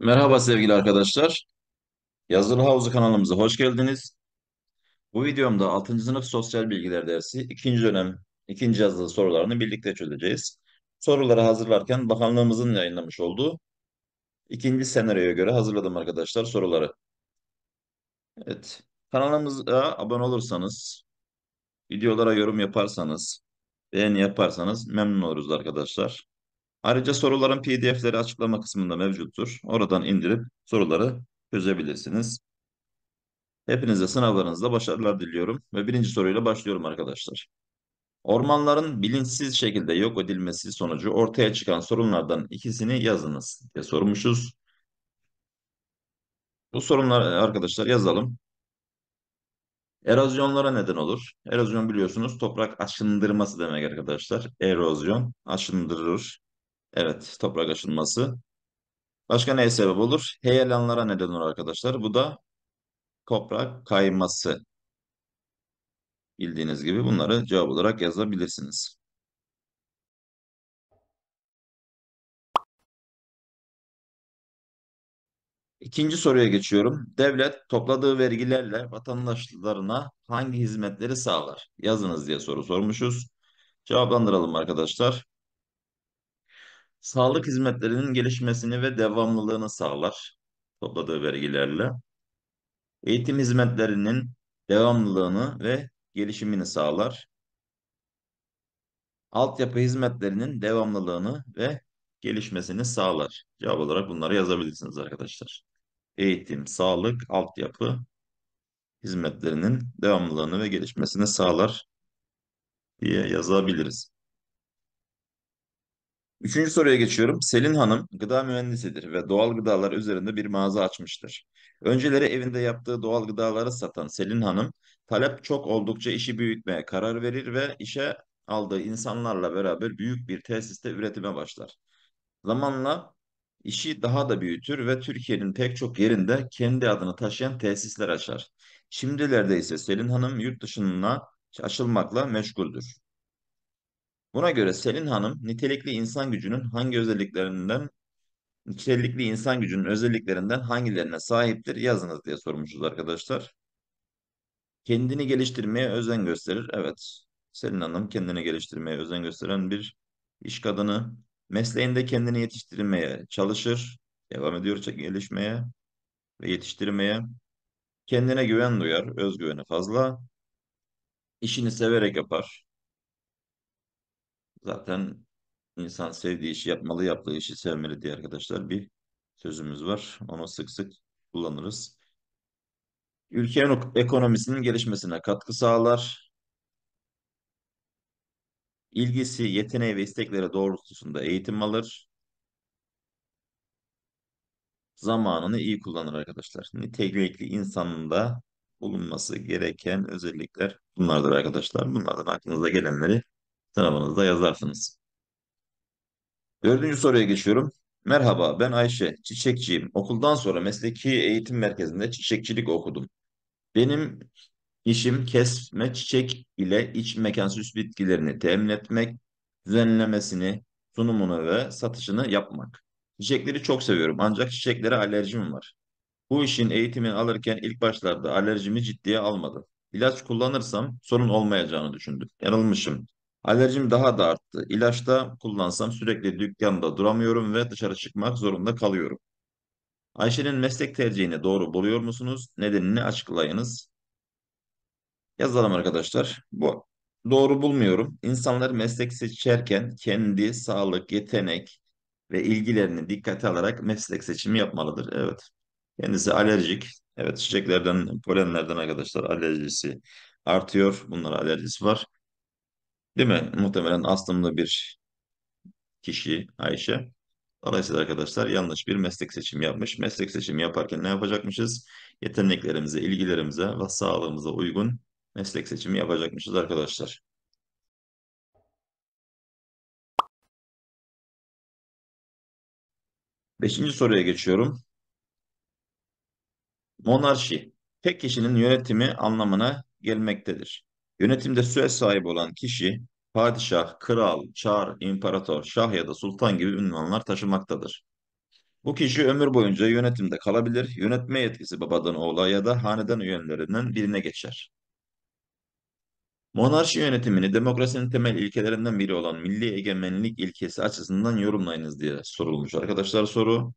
Merhaba sevgili arkadaşlar. Yazılı Havuzu kanalımıza hoş geldiniz. Bu videomda 6. sınıf sosyal bilgiler dersi 2. dönem 2. yazılı sorularını birlikte çözeceğiz. Soruları hazırlarken bakanlığımızın yayınlamış olduğu ikinci senaryoya göre hazırladım arkadaşlar soruları. Evet. Kanalımıza abone olursanız Videolara yorum yaparsanız, beğeni yaparsanız memnun oluruz arkadaşlar. Ayrıca soruların pdf'leri açıklama kısmında mevcuttur. Oradan indirip soruları çözebilirsiniz. Hepinize sınavlarınızda başarılar diliyorum ve birinci soruyla başlıyorum arkadaşlar. Ormanların bilinçsiz şekilde yok edilmesi sonucu ortaya çıkan sorunlardan ikisini yazınız diye sormuşuz. Bu sorunlar arkadaşlar yazalım. Erozyonlara neden olur. Erozyon biliyorsunuz toprak aşındırması demek arkadaşlar. Erozyon aşındırır. Evet toprak aşınması. Başka neye sebep olur? Heyelanlara neden olur arkadaşlar. Bu da toprak kayması. Bildiğiniz gibi bunları cevap olarak yazabilirsiniz. İkinci soruya geçiyorum. Devlet topladığı vergilerle vatandaşlarına hangi hizmetleri sağlar? Yazınız diye soru sormuşuz. Cevaplandıralım arkadaşlar. Sağlık hizmetlerinin gelişmesini ve devamlılığını sağlar topladığı vergilerle. Eğitim hizmetlerinin devamlılığını ve gelişimini sağlar. Altyapı hizmetlerinin devamlılığını ve gelişmesini sağlar. Cevap olarak bunları yazabilirsiniz arkadaşlar eğitim, sağlık, altyapı hizmetlerinin devamlılığını ve gelişmesini sağlar diye yazabiliriz. Üçüncü soruya geçiyorum. Selin Hanım gıda mühendisidir ve doğal gıdalar üzerinde bir mağaza açmıştır. Önceleri evinde yaptığı doğal gıdaları satan Selin Hanım, talep çok oldukça işi büyütmeye karar verir ve işe aldığı insanlarla beraber büyük bir tesiste üretime başlar. Zamanla işi daha da büyütür ve Türkiye'nin pek çok yerinde kendi adını taşıyan tesisler açar. Şimdilerde ise Selin Hanım yurt dışına açılmakla meşguldür. Buna göre Selin Hanım nitelikli insan gücünün hangi özelliklerinden nitelikli insan gücünün özelliklerinden hangilerine sahiptir yazınız diye sormuşuz arkadaşlar. Kendini geliştirmeye özen gösterir. Evet. Selin Hanım kendini geliştirmeye özen gösteren bir iş kadını. Mesleğinde kendini yetiştirmeye çalışır, devam ediyor gelişmeye ve yetiştirmeye. Kendine güven duyar, özgüveni fazla. İşini severek yapar. Zaten insan sevdiği işi yapmalı, yaptığı işi sevmeli diye arkadaşlar bir sözümüz var. Onu sık sık kullanırız. Ülkenin ekonomisinin gelişmesine katkı sağlar ilgisi, yeteneği ve istekleri doğrultusunda eğitim alır. Zamanını iyi kullanır arkadaşlar. Nitelikli insanın da bulunması gereken özellikler bunlardır arkadaşlar. Bunlardan aklınıza gelenleri sınavınızda yazarsınız. Dördüncü soruya geçiyorum. Merhaba ben Ayşe, çiçekçiyim. Okuldan sonra mesleki eğitim merkezinde çiçekçilik okudum. Benim işim kesme çiçek ile iç mekan süs bitkilerini temin etmek, düzenlemesini, sunumunu ve satışını yapmak. Çiçekleri çok seviyorum ancak çiçeklere alerjim var. Bu işin eğitimini alırken ilk başlarda alerjimi ciddiye almadım. İlaç kullanırsam sorun olmayacağını düşündüm. Yanılmışım. Alerjim daha da arttı. İlaçta kullansam sürekli dükkanda duramıyorum ve dışarı çıkmak zorunda kalıyorum. Ayşe'nin meslek tercihini doğru buluyor musunuz? Nedenini açıklayınız. Yazalım arkadaşlar. Bu doğru bulmuyorum. İnsanlar meslek seçerken kendi sağlık, yetenek ve ilgilerini dikkate alarak meslek seçimi yapmalıdır. Evet. Kendisi alerjik. Evet çiçeklerden, polenlerden arkadaşlar alerjisi artıyor. Bunlara alerjisi var. Değil mi? Muhtemelen astımlı bir kişi Ayşe. Dolayısıyla arkadaşlar yanlış bir meslek seçimi yapmış. Meslek seçimi yaparken ne yapacakmışız? Yeteneklerimize, ilgilerimize ve sağlığımıza uygun meslek seçimi yapacakmışız arkadaşlar. Beşinci soruya geçiyorum. Monarşi, tek kişinin yönetimi anlamına gelmektedir. Yönetimde söz sahibi olan kişi, padişah, kral, çar, imparator, şah ya da sultan gibi ünvanlar taşımaktadır. Bu kişi ömür boyunca yönetimde kalabilir, yönetme yetkisi babadan oğula ya da haneden üyelerinden birine geçer. Monarşi yönetimini demokrasinin temel ilkelerinden biri olan milli egemenlik ilkesi açısından yorumlayınız diye sorulmuş arkadaşlar soru.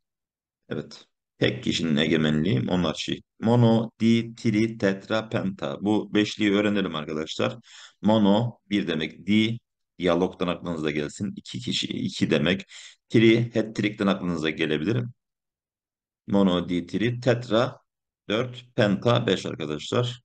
Evet. Tek kişinin egemenliği monarşi. Mono, di, tri, tetra, penta. Bu beşliği öğrenelim arkadaşlar. Mono bir demek. Di diyalogdan aklınıza gelsin. İki kişi iki demek. Tri hat-trick'ten aklınıza gelebilir. Mono, di, tri, tetra, dört, penta, beş arkadaşlar.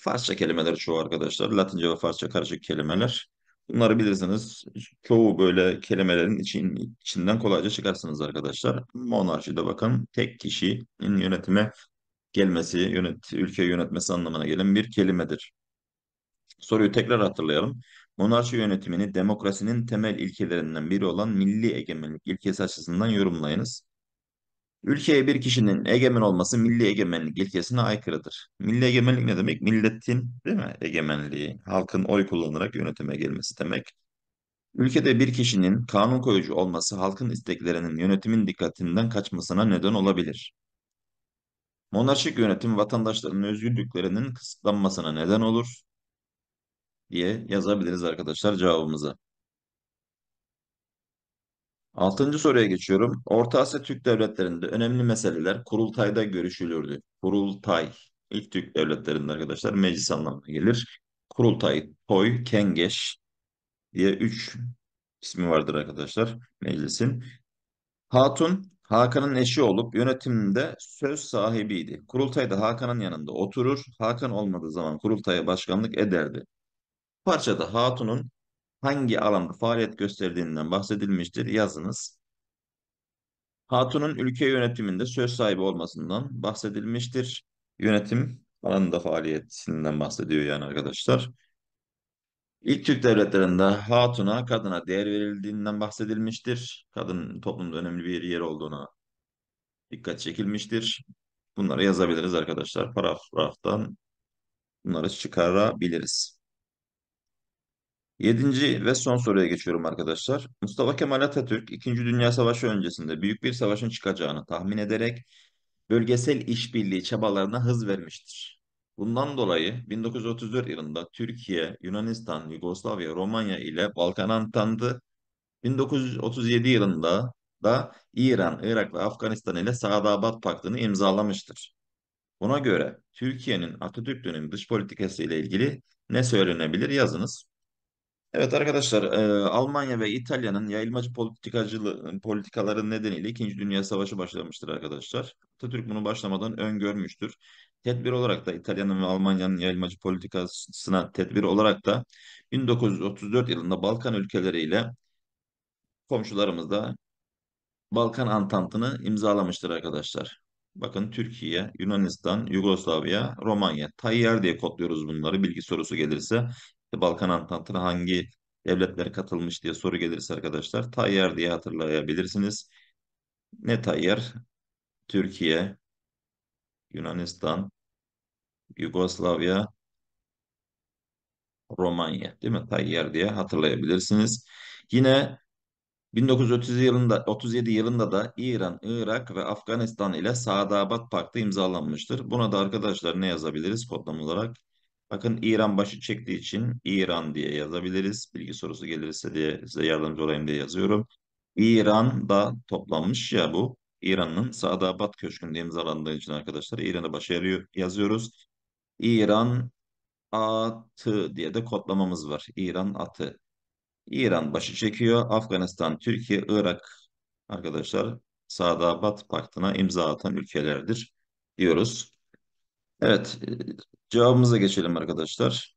Farsça kelimeler çoğu arkadaşlar. Latince ve Farsça karışık kelimeler. Bunları bilirsiniz. Çoğu böyle kelimelerin için, içinden kolayca çıkarsınız arkadaşlar. Monarşide bakın tek kişinin yönetime gelmesi, yönet, ülkeyi yönetmesi anlamına gelen bir kelimedir. Soruyu tekrar hatırlayalım. Monarşi yönetimini demokrasinin temel ilkelerinden biri olan milli egemenlik ilkesi açısından yorumlayınız. Ülkeye bir kişinin egemen olması milli egemenlik ilkesine aykırıdır. Milli egemenlik ne demek? Milletin, değil mi? Egemenliği, halkın oy kullanarak yönetime gelmesi demek. Ülkede bir kişinin kanun koyucu olması halkın isteklerinin yönetimin dikkatinden kaçmasına neden olabilir. Monarşik yönetim vatandaşların özgürlüklerinin kısıtlanmasına neden olur diye yazabiliriz arkadaşlar cevabımıza. Altıncı soruya geçiyorum. Orta Asya Türk devletlerinde önemli meseleler kurultayda görüşülürdü. Kurultay. ilk Türk devletlerinde arkadaşlar meclis anlamına gelir. Kurultay, Toy, Kengeş diye üç ismi vardır arkadaşlar meclisin. Hatun, Hakan'ın eşi olup yönetimde söz sahibiydi. Kurultayda Hakan'ın yanında oturur, Hakan olmadığı zaman kurultaya başkanlık ederdi. parçada Hatun'un hangi alanda faaliyet gösterdiğinden bahsedilmiştir yazınız. Hatun'un ülke yönetiminde söz sahibi olmasından bahsedilmiştir. Yönetim alanında faaliyetinden bahsediyor yani arkadaşlar. İlk Türk devletlerinde hatuna, kadına değer verildiğinden bahsedilmiştir. Kadın toplumda önemli bir yer olduğuna dikkat çekilmiştir. Bunları yazabiliriz arkadaşlar. Paragraftan bunları çıkarabiliriz. Yedinci ve son soruya geçiyorum arkadaşlar. Mustafa Kemal Atatürk, İkinci Dünya Savaşı öncesinde büyük bir savaşın çıkacağını tahmin ederek bölgesel işbirliği çabalarına hız vermiştir. Bundan dolayı 1934 yılında Türkiye, Yunanistan, Yugoslavya, Romanya ile Balkan Antantı, 1937 yılında da İran, Irak ve Afganistan ile Sadabat Paktı'nı imzalamıştır. Buna göre Türkiye'nin Atatürk dönemi dış politikası ile ilgili ne söylenebilir yazınız. Evet arkadaşlar, e, Almanya ve İtalya'nın yayılmacı politikacılığı politikaları nedeniyle İkinci Dünya Savaşı başlamıştır arkadaşlar. Atatürk bunu başlamadan öngörmüştür. Tedbir olarak da İtalya'nın ve Almanya'nın yayılmacı politikasına tedbir olarak da 1934 yılında Balkan ülkeleriyle komşularımızda Balkan Antantı'nı imzalamıştır arkadaşlar. Bakın Türkiye, Yunanistan, Yugoslavya, Romanya, Tayyar diye kodluyoruz bunları bilgi sorusu gelirse. Balkan Antantı'na hangi devletlere katılmış diye soru gelirse arkadaşlar Tayyar diye hatırlayabilirsiniz. Ne Tayyar? Türkiye, Yunanistan, Yugoslavya, Romanya değil mi? Tayyar diye hatırlayabilirsiniz. Yine 1930 yılında 37 yılında da İran, Irak ve Afganistan ile Sadabat Paktı imzalanmıştır. Buna da arkadaşlar ne yazabiliriz kodlam olarak? Bakın İran başı çektiği için İran diye yazabiliriz. Bilgi sorusu gelirse diye size yardımcı olayım diye yazıyorum. İran'da toplanmış ya bu. İran'ın Sadabat Köşkü'nde imzalandığı için arkadaşlar İran'ı başa yazıyoruz. İran atı diye de kodlamamız var. İran atı. İran başı çekiyor. Afganistan, Türkiye, Irak arkadaşlar Sadabat Paktı'na imza atan ülkelerdir diyoruz. Evet, cevabımıza geçelim arkadaşlar.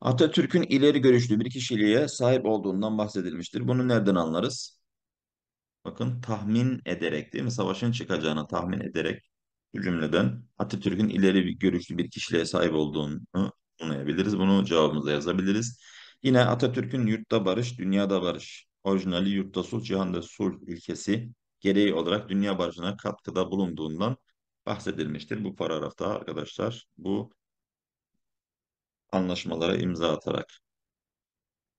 Atatürk'ün ileri görüşlü bir kişiliğe sahip olduğundan bahsedilmiştir. Bunu nereden anlarız? Bakın tahmin ederek değil mi? Savaşın çıkacağını tahmin ederek bu cümleden Atatürk'ün ileri bir görüşlü bir kişiliğe sahip olduğunu anlayabiliriz. Bunu cevabımıza yazabiliriz. Yine Atatürk'ün yurtta barış, dünyada barış, orijinali yurtta sulh, cihanda sulh ilkesi gereği olarak dünya barışına katkıda bulunduğundan bahsedilmiştir. Bu paragrafta arkadaşlar bu anlaşmalara imza atarak.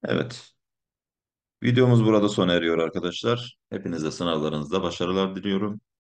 Evet. Videomuz burada sona eriyor arkadaşlar. Hepinize sınavlarınızda başarılar diliyorum.